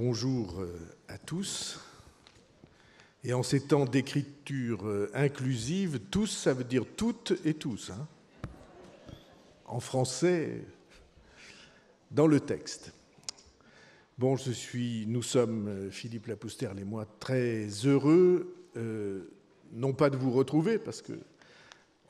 Bonjour euh, à tous. Et en ces temps d'écriture euh, inclusive, tous, ça veut dire toutes et tous. Hein. en français, dans le texte. Bon, je suis, nous sommes, euh, Philippe Lapousterle et moi, très heureux, non pas de vous retrouver, parce que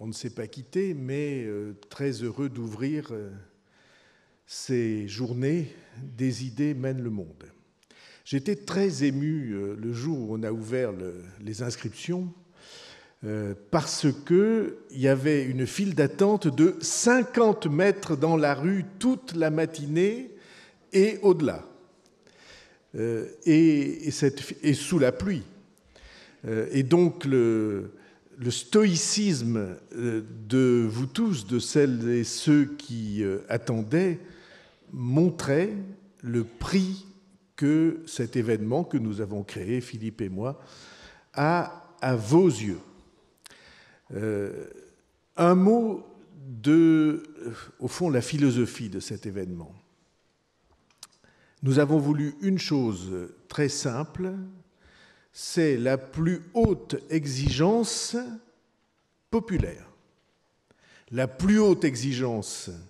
on ne s'est pas quitté, mais très heureux d'ouvrir ces journées des idées mènent le monde. J'étais très ému euh, le jour où on a ouvert les inscriptions euh, parce qu'il y avait une file d'attente de 50 mètres dans la rue toute la matinée et au-delà, euh, et, sous la pluie. et donc le stoïcisme de vous tous, de celles et ceux qui attendaient, montrait le prix que cet événement que nous avons créé, Philippe et moi, a à vos yeux. Euh, un mot de, euh, au fond, la philosophie de cet événement. Nous avons voulu une chose très simple, c'est la plus haute exigence populaire. La plus haute exigence populaire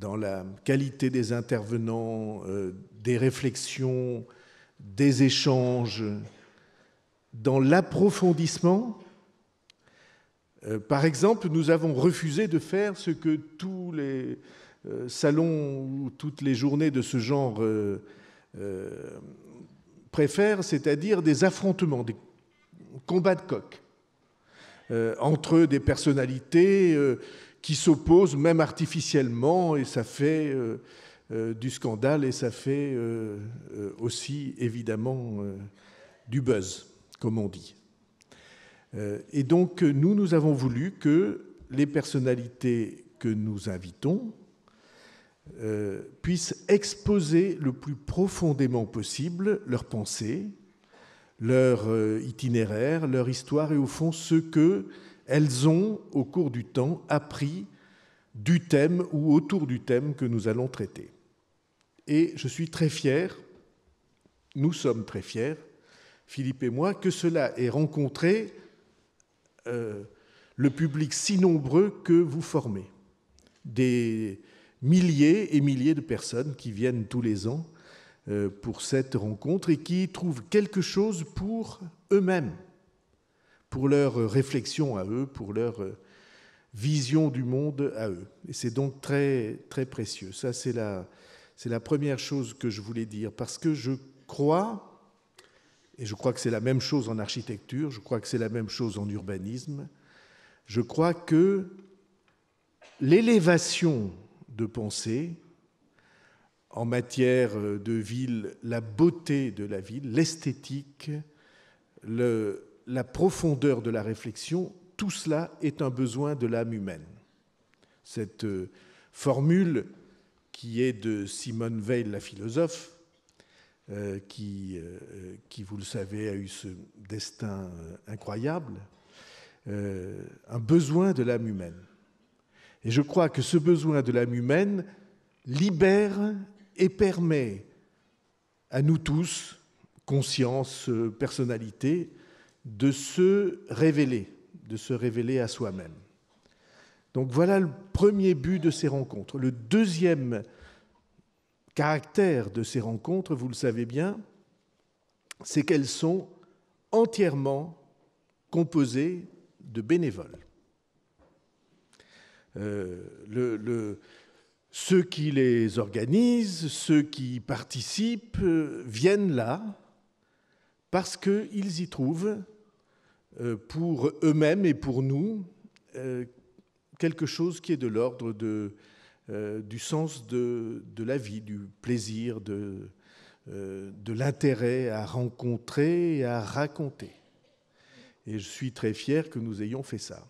dans la qualité des intervenants, euh, des réflexions, des échanges, dans l'approfondissement. Euh, par exemple, nous avons refusé de faire ce que tous les euh, salons ou toutes les journées de ce genre préfèrent, c'est-à-dire des affrontements, des combats de coq, entre des personnalités qui s'opposent même artificiellement, et ça fait euh, euh, du scandale, et ça fait euh, aussi évidemment du buzz, comme on dit. et donc nous, nous avons voulu que les personnalités que nous invitons puissent exposer le plus profondément possible leurs pensées, leur itinéraire, leur histoire et au fond ce que elles ont, au cours du temps, appris du thème ou autour du thème que nous allons traiter. Et je suis très fier, nous sommes très fiers, Philippe et moi, que cela ait rencontré euh, le public si nombreux que vous formez. Des milliers et milliers de personnes qui viennent tous les ans euh, pour cette rencontre et qui trouvent quelque chose pour eux-mêmes pour leur euh, réflexion à eux, pour leur euh, vision du monde à eux. Et c'est donc très, très précieux. Ça, c'est la, c'est la première chose que je voulais dire, parce que je crois, et je crois que c'est la même chose en architecture, je crois que c'est la même chose en urbanisme, je crois que l'élévation de pensée, en matière euh, de ville, la beauté de la ville, l'esthétique, le, la profondeur de la réflexion, tout cela est un besoin de l'âme humaine. Cette euh, formule qui est de Simone Veil, la philosophe, euh, qui, euh, qui, vous le savez, a eu ce destin incroyable, un besoin de l'âme humaine. Et je crois que ce besoin de l'âme humaine libère et permet à nous tous, conscience, personnalité, de se révéler, de se révéler à soi-même. Donc voilà le premier but de ces rencontres. Le deuxième caractère de ces rencontres, vous le savez bien, c'est qu'elles sont entièrement composées de bénévoles. Euh, ceux qui les organisent, ceux qui participent, euh, viennent là parce qu'ils y trouvent, euh, pour eux-mêmes et pour nous, euh, quelque chose qui est de l'ordre euh, du sens de, la vie, du plaisir, de, de l'intérêt à rencontrer et à raconter. Et je suis très fier que nous ayons fait ça.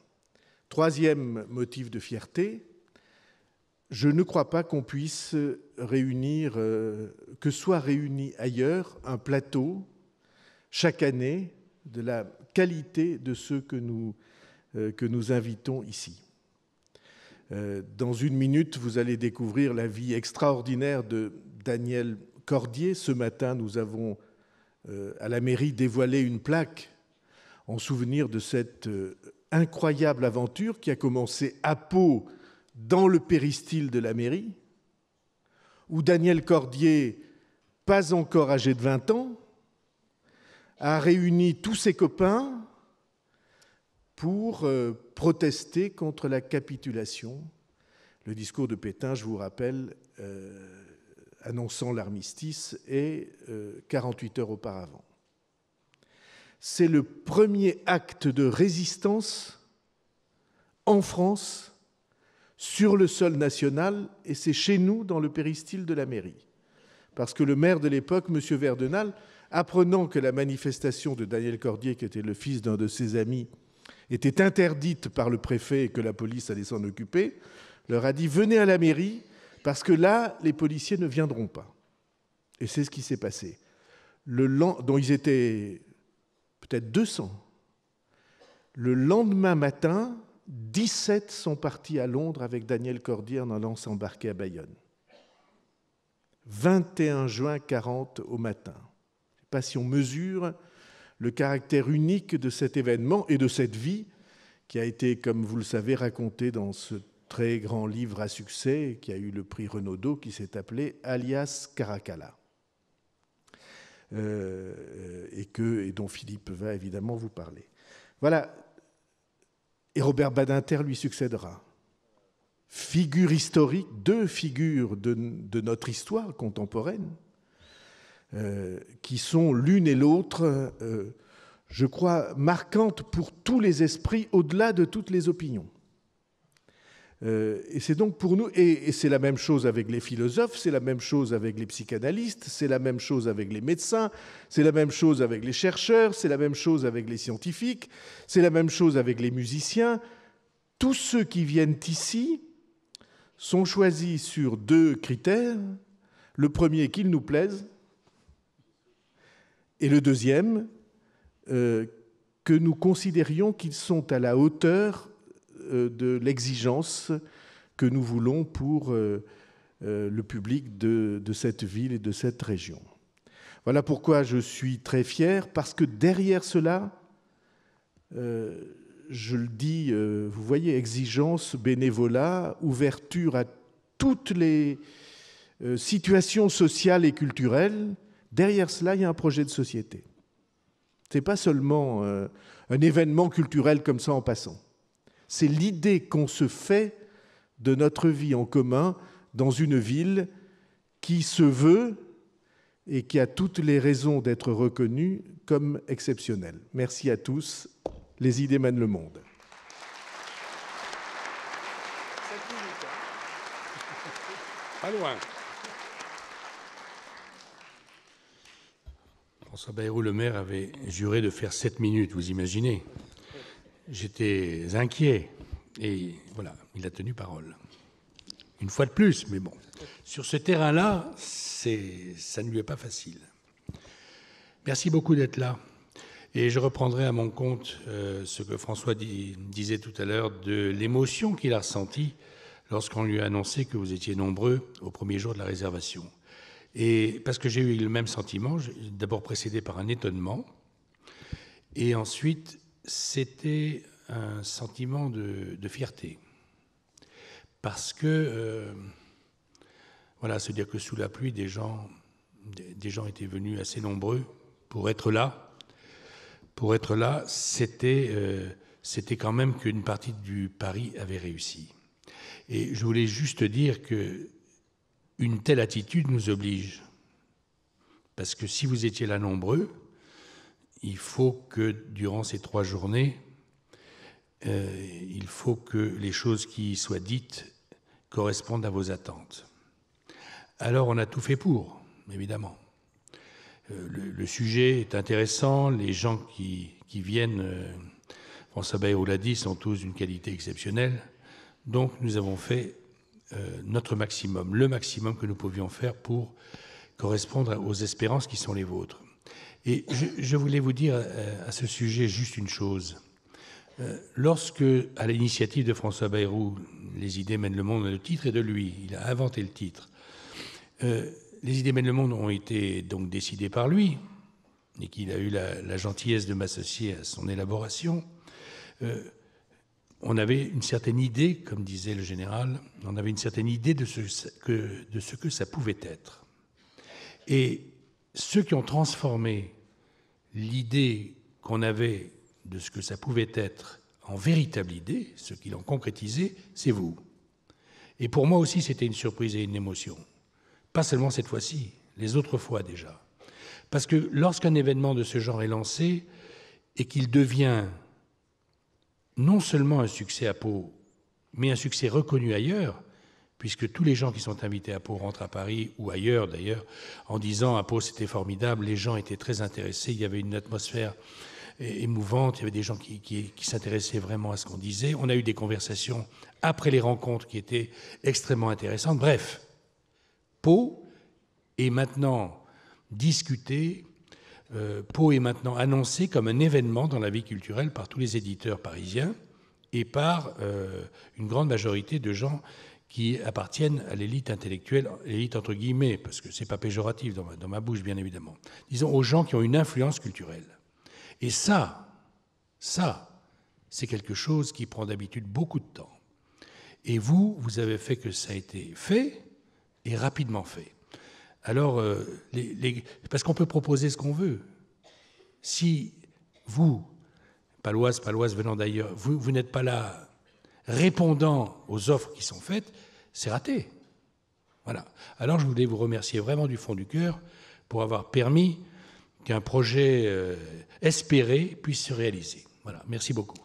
Troisième motif de fierté, je ne crois pas qu'on puisse réunir, que soit réuni ailleurs un plateau chaque année de la qualité de ceux que nous, euh, que nous invitons ici. Euh, dans une minute, vous allez découvrir la vie extraordinaire de Daniel Cordier. Ce matin, nous avons euh, à la mairie dévoilé une plaque en souvenir de cette incroyable aventure qui a commencé à Pau, dans le péristyle de la mairie, où Daniel Cordier, pas encore âgé de 20 ans, a réuni tous ses copains pour euh, protester contre la capitulation. Le discours de Pétain, je vous rappelle, euh, annonçant l'armistice, est 48 euh, heures auparavant. C'est le premier acte de résistance en France, sur le sol national, et c'est chez nous, dans le péristyle de la mairie. Parce que le maire de l'époque, M. Verdenal, apprenant que la manifestation de Daniel Cordier, qui était le fils d'un de ses amis, était interdite par le préfet et que la police allait s'en occuper, leur a dit venez à la mairie parce que là, les policiers ne viendront pas. Et c'est ce qui s'est passé. dont ils étaient peut-être 200. Le lendemain matin, 17 sont partis à Londres avec Daniel Cordier en allant s'embarquer à Bayonne. 21 juin 40 au matin. Passion mesure le caractère unique de cet événement et de cette vie qui a été, comme vous le savez, racontée dans ce très grand livre à succès qui a eu le prix Renaudot qui s'est appelé Alias Caracalla. Euh, et, que, et dont Philippe va évidemment vous parler. Voilà. Et Robert Badinter lui succédera. Figure historique, deux figures de notre histoire contemporaine, euh, qui sont l'une et l'autre, euh, je crois, marquantes pour tous les esprits au-delà de toutes les opinions. Euh, et c'est donc pour nous, et, c'est la même chose avec les philosophes, c'est la même chose avec les psychanalystes, c'est la même chose avec les médecins, c'est la même chose avec les chercheurs, c'est la même chose avec les scientifiques, c'est la même chose avec les musiciens. Tous ceux qui viennent ici sont choisis sur deux critères. Le premier, qu'ils nous plaisent, et le deuxième, euh, que nous considérions qu'ils sont à la hauteur euh, de l'exigence que nous voulons pour euh, le public de, cette ville et de cette région. Voilà pourquoi je suis très fier, parce que derrière cela, je le dis, vous voyez, exigence, bénévolat, ouverture à toutes les situations sociales et culturelles, Derrière cela, il y a un projet de société. Ce n'est pas seulement euh, un événement culturel comme ça en passant. C'est l'idée qu'on se fait de notre vie en commun dans une ville qui se veut et qui a toutes les raisons d'être reconnue comme exceptionnelle. Merci à tous. Les idées mènent le monde. François le maire, avait juré de faire sept minutes, vous imaginez. J'étais inquiet. Et voilà, il a tenu parole. Une fois de plus, mais bon. Sur ce terrain-là, ça ne lui est pas facile. Merci beaucoup d'être là. Et je reprendrai à mon compte euh, ce que François disait tout à l'heure de l'émotion qu'il a ressentie lorsqu'on lui a annoncé que vous étiez nombreux au premier jour de la réservation. Et parce que j'ai eu le même sentiment, d'abord précédé par un étonnement, et ensuite c'était un sentiment de, fierté. Parce que, euh, voilà, se dire que sous la pluie, des gens, des gens étaient venus assez nombreux pour être là. Pour être là, c'était euh, c'était quand même qu'une partie du pari avait réussi. Et je voulais juste dire que une telle attitude nous oblige. Parce que si vous étiez là nombreux, il faut que durant ces trois journées, euh, il faut que les choses qui soient dites correspondent à vos attentes. Alors on a tout fait pour, évidemment. Euh, le, sujet est intéressant, les gens qui, viennent, euh, François Bayrou l'a dit, sont tous d'une qualité exceptionnelle. Donc nous avons fait euh, notre maximum, le maximum que nous pouvions faire pour correspondre aux espérances qui sont les vôtres. Et je, voulais vous dire euh, à ce sujet juste une chose. Euh, lorsque, à l'initiative de François Bayrou, Les idées mènent le monde, le titre est de lui, il a inventé le titre. les idées mènent le monde ont été donc décidées par lui, et qu'il a eu la, gentillesse de m'associer à son élaboration on avait une certaine idée, comme disait le général, on avait une certaine idée de ce que, de ce que ça pouvait être. Et ceux qui ont transformé l'idée qu'on avait de ce que ça pouvait être en véritable idée, ceux qui l'ont concrétisé, c'est vous. Et pour moi aussi, c'était une surprise et une émotion. Pas seulement cette fois-ci, les autres fois déjà. Parce que lorsqu'un événement de ce genre est lancé et qu'il devient non seulement un succès à Pau, mais un succès reconnu ailleurs, puisque tous les gens qui sont invités à Pau rentrent à Paris ou ailleurs d'ailleurs, en disant à Pau c'était formidable, les gens étaient très intéressés, il y avait une atmosphère émouvante, il y avait des gens qui, s'intéressaient vraiment à ce qu'on disait, on a eu des conversations après les rencontres qui étaient extrêmement intéressantes. Bref, Pau est maintenant discuté euh, Pau est maintenant annoncé comme un événement dans la vie culturelle par tous les éditeurs parisiens et par euh, une grande majorité de gens qui appartiennent à l'élite intellectuelle, l'élite entre guillemets, parce que ce n'est pas péjoratif dans ma, dans ma bouche, bien évidemment. Disons aux gens qui ont une influence culturelle. Et ça, ça, c'est quelque chose qui prend d'habitude beaucoup de temps. Et vous, vous avez fait que ça a été fait et rapidement fait. Alors, euh, parce qu'on peut proposer ce qu'on veut. Si vous, paloise, paloise venant d'ailleurs, vous, n'êtes pas là répondant aux offres qui sont faites, c'est raté. Voilà. Alors, je voulais vous remercier vraiment du fond du cœur pour avoir permis qu'un projet euh, espéré puisse se réaliser. Voilà. Merci beaucoup.